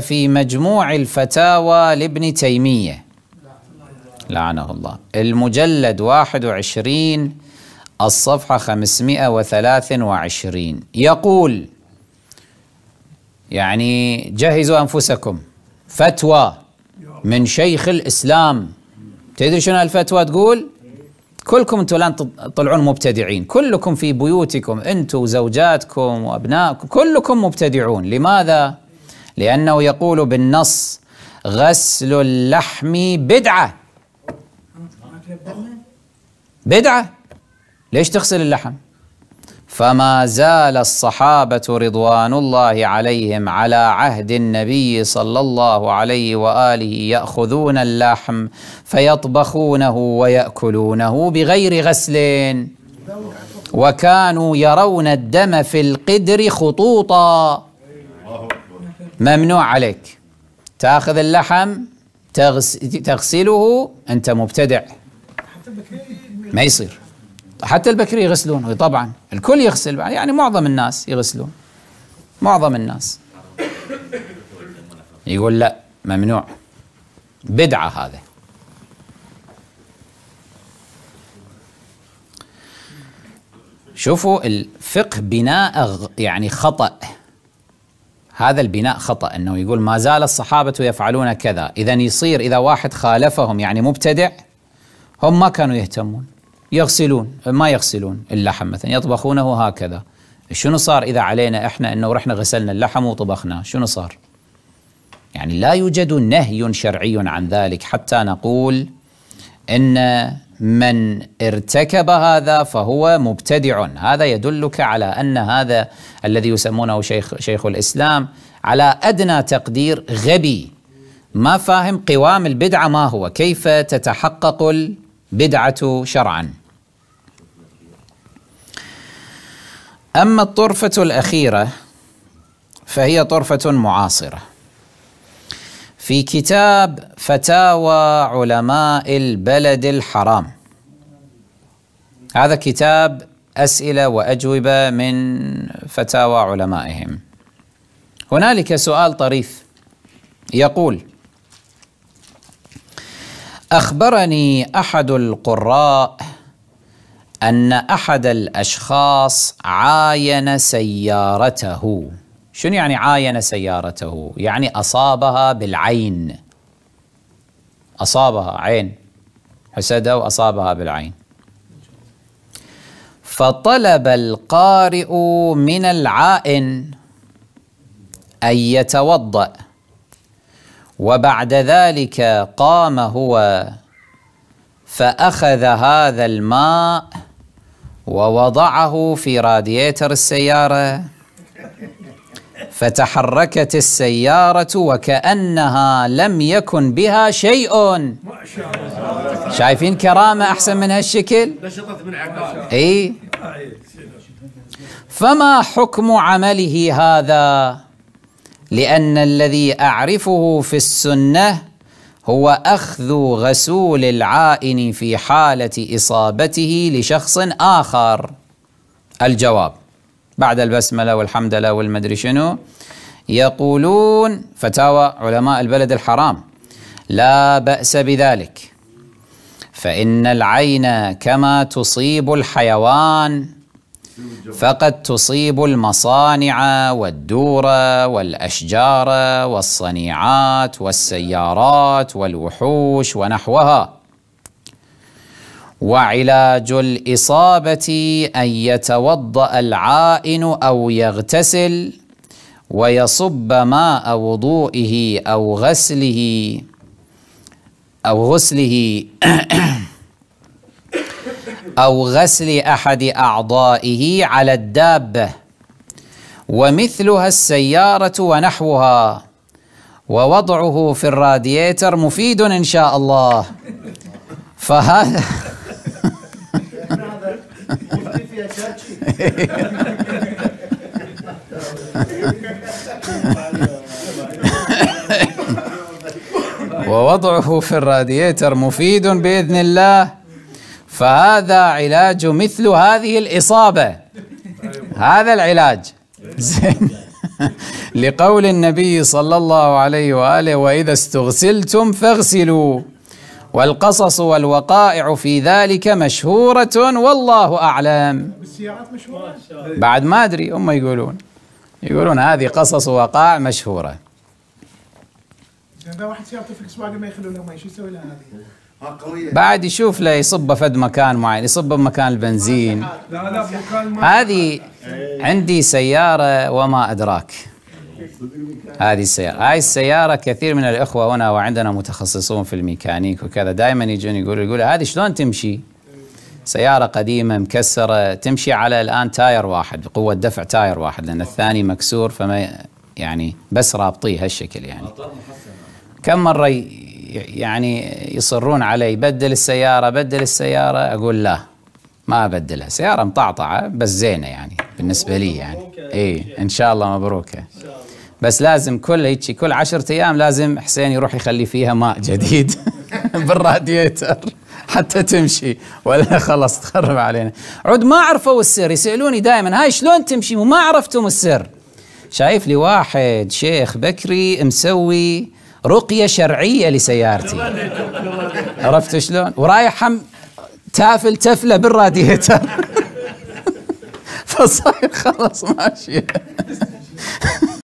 ففي مجموع الفتاوى لابن تيمية لعنه الله المجلد 21 الصفحة 523 يقول يعني جهزوا أنفسكم فتوى من شيخ الإسلام تدري شنو الفتوى تقول كلكم انتم الان تطلعون مبتدعين كلكم في بيوتكم انتم وزوجاتكم وابنائكم كلكم مبتدعون لماذا لأنه يقول بالنص غسل اللحم بدعة بدعة ليش تغسل اللحم فما زال الصحابة رضوان الله عليهم على عهد النبي صلى الله عليه وآله يأخذون اللحم فيطبخونه ويأكلونه بغير غسل وكانوا يرون الدم في القدر خطوطاً ممنوع عليك تاخذ اللحم تغس... تغسله انت مبتدع ما يصير حتى البكري يغسلون طبعا الكل يغسل يعني معظم الناس يغسلون معظم الناس يقول لا ممنوع بدعة هذا شوفوا الفقه بناء يعني خطأ هذا البناء خطأ أنه يقول ما زال الصحابة يفعلون كذا إذا يصير إذا واحد خالفهم يعني مبتدع هم ما كانوا يهتمون يغسلون ما يغسلون اللحم مثلا يطبخونه هكذا شنو صار إذا علينا إحنا أنه رحنا غسلنا اللحم وطبخناه شنو صار يعني لا يوجد نهي شرعي عن ذلك حتى نقول أن من ارتكب هذا فهو مبتدع هذا يدلك على ان هذا الذي يسمونه شيخ شيخ الاسلام على ادنى تقدير غبي ما فاهم قوام البدعه ما هو كيف تتحقق البدعه شرعا اما الطرفه الاخيره فهي طرفه معاصره في كتاب فتاوى علماء البلد الحرام هذا كتاب أسئلة وأجوبة من فتاوى علمائهم هنالك سؤال طريف يقول أخبرني أحد القراء أن أحد الأشخاص عاين سيارته شنو يعني عاين سيارته يعني أصابها بالعين أصابها عين حسده وأصابها بالعين فطلب القارئ من العائن أن يتوضأ وبعد ذلك قام هو فأخذ هذا الماء ووضعه في رادياتر السيارة فتحركت السيارة وكأنها لم يكن بها شيء شايفين كرامة أحسن من هالشكل أي فما حكم عمله هذا لأن الذي أعرفه في السنة هو أخذ غسول العائن في حالة إصابته لشخص آخر الجواب بعد البسملة والحمدلة والمدري شنو يقولون فتاوى علماء البلد الحرام لا بأس بذلك فإن العين كما تصيب الحيوان فقد تصيب المصانع والدور والأشجار والصنيعات والسيارات والوحوش ونحوها وعلاج الاصابه ان يتوضا العائن او يغتسل ويصب ماء وضوئه او غسله او غسله او غسل احد اعضائه على الدابه ومثلها السياره ونحوها ووضعه في الراديتر مفيد ان شاء الله فهذا ووضعه في الراديتر مفيد باذن الله فهذا علاج مثل هذه الاصابه هذا العلاج زين لقول النبي صلى الله عليه واله واذا استغسلتم فاغسلوا والقصص والوقائع في ذلك مشهورة والله أعلم بالسيارات مشهورة بعد ما أدري هم يقولون يقولون هذه قصص ووقائع مشهورة إذا واحد سيارته في واجن ما يخلونه ما يسوي لها هذه بعد يشوف له يصبه فد مكان معين يصبه بمكان البنزين هذه عندي سيارة وما أدراك هذه السيارة هاي السيارة كثير من الإخوة هنا وعندنا متخصصون في الميكانيك وكذا دائما يجون يقولوا يقول هذه شلون تمشي سيارة قديمة مكسرة تمشي على الآن تاير واحد بقوة دفع تاير واحد لأن الثاني مكسور فما يعني بس رابطيه هالشكل يعني كم مرة يعني يصرون علي بدل السيارة بدل السيارة أقول لا ما أبدلها سيارة مطعطعة بس زينة يعني بالنسبة لي يعني إيه إن شاء الله مبروكة بس لازم كل هيك كل عشرة ايام لازم حسين يروح يخلي فيها ماء جديد بالراديتر حتى تمشي ولا خلاص تخرب علينا عود ما عرفوا السر يسالوني دائما هاي شلون تمشي وما عرفتم السر شايف لي واحد شيخ بكري مسوي رقيه شرعيه لسيارتي عرفت شلون ورايح هم تافل تفله بالراديتر فصاير خلاص ماشيه